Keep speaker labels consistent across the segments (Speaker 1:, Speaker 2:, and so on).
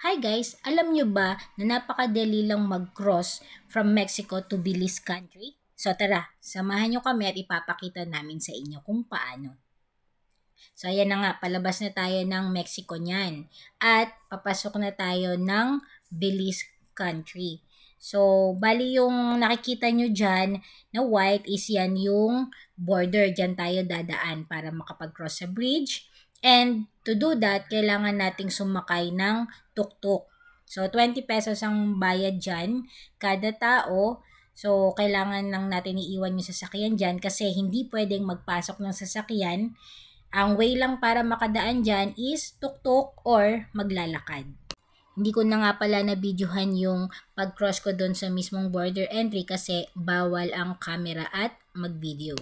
Speaker 1: Hi guys, alam nyo ba na napakadali lang mag-cross from Mexico to Belize country? So tara, samahan nyo kami at ipapakita namin sa inyo kung paano. So ayan na nga, palabas na tayo ng Mexico niyan. At papasok na tayo ng Belize country. So, bali yung nakikita nyo dyan na white is yan yung border. Dyan tayo dadaan para makapag-cross sa bridge And to do that, kailangan nating sumakay ng tuktok. So, 20 pesos ang bayad dyan kada tao. So, kailangan lang natin iiwan yung sasakyan dyan kasi hindi pwedeng magpasok ng sasakyan. Ang way lang para makadaan dyan is tuktok or maglalakad. Hindi ko na nga pala nabidyohan yung pag-cross ko doon sa mismong border entry kasi bawal ang camera at mag-video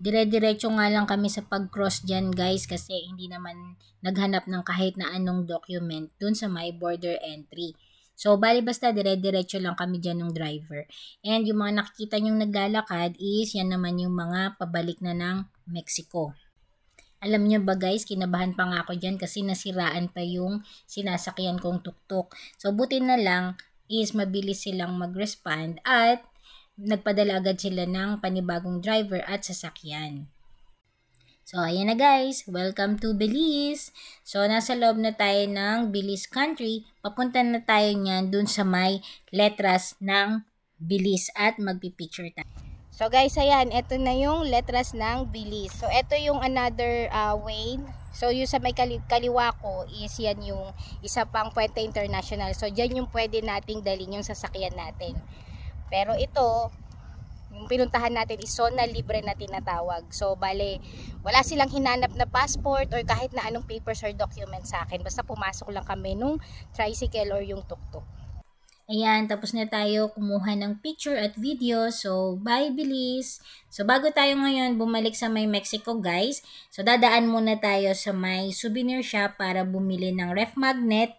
Speaker 1: dire-diretso nga lang kami sa pag-cross dyan guys kasi hindi naman naghanap ng kahit na anong document dun sa my border entry. So, bali basta dire-diretso lang kami dyan ng driver. And yung mga nakikita nyong naglalakad is yan naman yung mga pabalik na ng Mexico. Alam nyo ba guys, kinabahan pa nga ako dyan kasi nasiraan pa yung sinasakyan kong tuktok. So, buti na lang is mabilis silang mag-respond at nagpadala agad sila ng panibagong driver at sasakyan. So, ayan na guys. Welcome to Belize. So, nasa loob na tayo ng Belize country. Papunta na tayo niyan dun sa may letras ng Belize at magpipicture tayo.
Speaker 2: So, guys, ayan. Ito na yung letras ng Belize. So, ito yung another uh, way. So, yung sa may kali kaliwa ko is yan yung isa pang Puente International. So, dyan yung pwede nating dalhin yung sasakyan natin. Pero ito, yung pinuntahan natin is zona libre na tinatawag. So, bale, wala silang hinanap na passport or kahit na anong papers or documents sa akin. Basta pumasok lang kami nung tricycle or yung tuktok.
Speaker 1: Ayan, tapos na tayo kumuha ng picture at video. So, bye bilis! So, bago tayo ngayon bumalik sa may Mexico, guys. So, dadaan muna tayo sa may souvenir shop para bumili ng ref magnet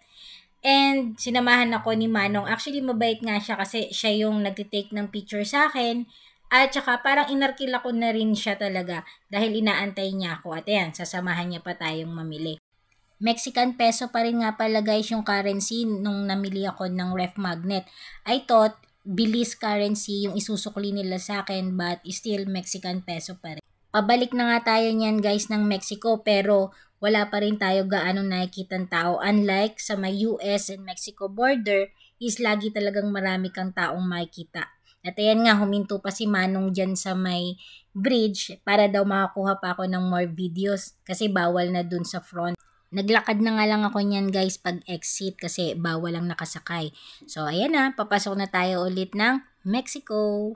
Speaker 1: And sinamahan ako ni Manong. Actually, mabait nga siya kasi siya yung nagtitake ng picture sa akin. At saka parang inarkila ako na rin siya talaga dahil inaantay niya ako. At ayan, sasamahan niya pa tayong mamili. Mexican peso pa rin nga pala guys yung currency nung namili ako ng ref magnet. I thought bilis currency yung isusukli nila sa akin but still Mexican peso pa rin. Pabalik na nga tayo niyan guys ng Mexico pero wala pa rin tayo gaanong nakikitang tao. Unlike sa may US and Mexico border, is lagi talagang marami kang taong makikita. At ayan nga, huminto pa si Manong dyan sa may bridge para daw makakuha pa ako ng more videos kasi bawal na dun sa front. Naglakad na nga lang ako niyan guys pag exit kasi bawal ang nakasakay. So ayan na, papasok na tayo ulit ng Mexico.